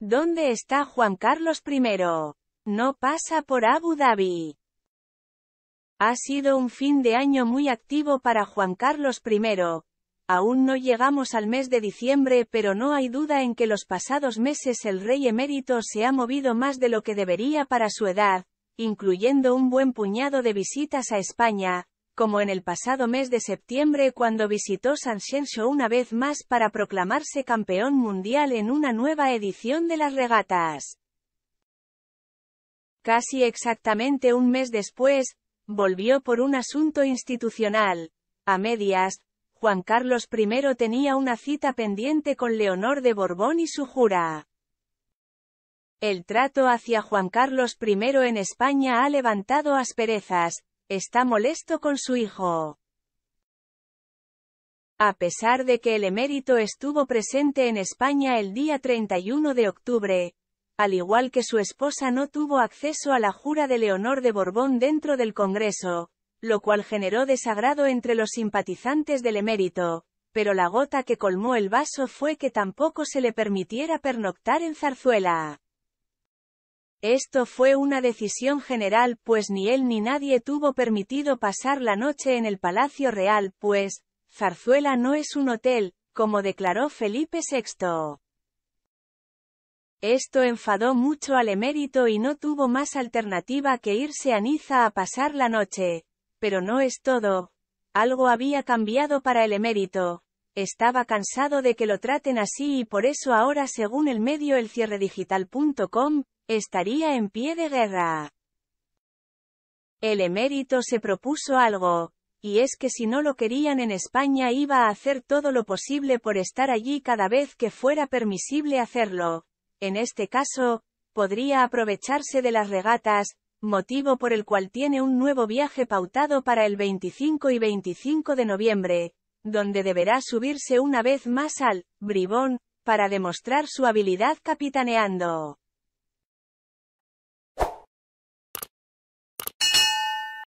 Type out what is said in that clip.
¿Dónde está Juan Carlos I? No pasa por Abu Dhabi. Ha sido un fin de año muy activo para Juan Carlos I. Aún no llegamos al mes de diciembre, pero no hay duda en que los pasados meses el rey emérito se ha movido más de lo que debería para su edad, incluyendo un buen puñado de visitas a España, como en el pasado mes de septiembre cuando visitó San una vez más para proclamarse campeón mundial en una nueva edición de las regatas. Casi exactamente un mes después, volvió por un asunto institucional. A medias, Juan Carlos I tenía una cita pendiente con Leonor de Borbón y su jura. El trato hacia Juan Carlos I en España ha levantado asperezas, Está molesto con su hijo. A pesar de que el emérito estuvo presente en España el día 31 de octubre, al igual que su esposa no tuvo acceso a la jura de Leonor de Borbón dentro del Congreso, lo cual generó desagrado entre los simpatizantes del emérito, pero la gota que colmó el vaso fue que tampoco se le permitiera pernoctar en Zarzuela. Esto fue una decisión general pues ni él ni nadie tuvo permitido pasar la noche en el Palacio Real pues, Zarzuela no es un hotel, como declaró Felipe VI. Esto enfadó mucho al emérito y no tuvo más alternativa que irse a Niza a pasar la noche. Pero no es todo. Algo había cambiado para el emérito. Estaba cansado de que lo traten así y por eso ahora según el medio elcierredigital.com, estaría en pie de guerra. El emérito se propuso algo, y es que si no lo querían en España iba a hacer todo lo posible por estar allí cada vez que fuera permisible hacerlo. En este caso, podría aprovecharse de las regatas, motivo por el cual tiene un nuevo viaje pautado para el 25 y 25 de noviembre, donde deberá subirse una vez más al bribón, para demostrar su habilidad capitaneando.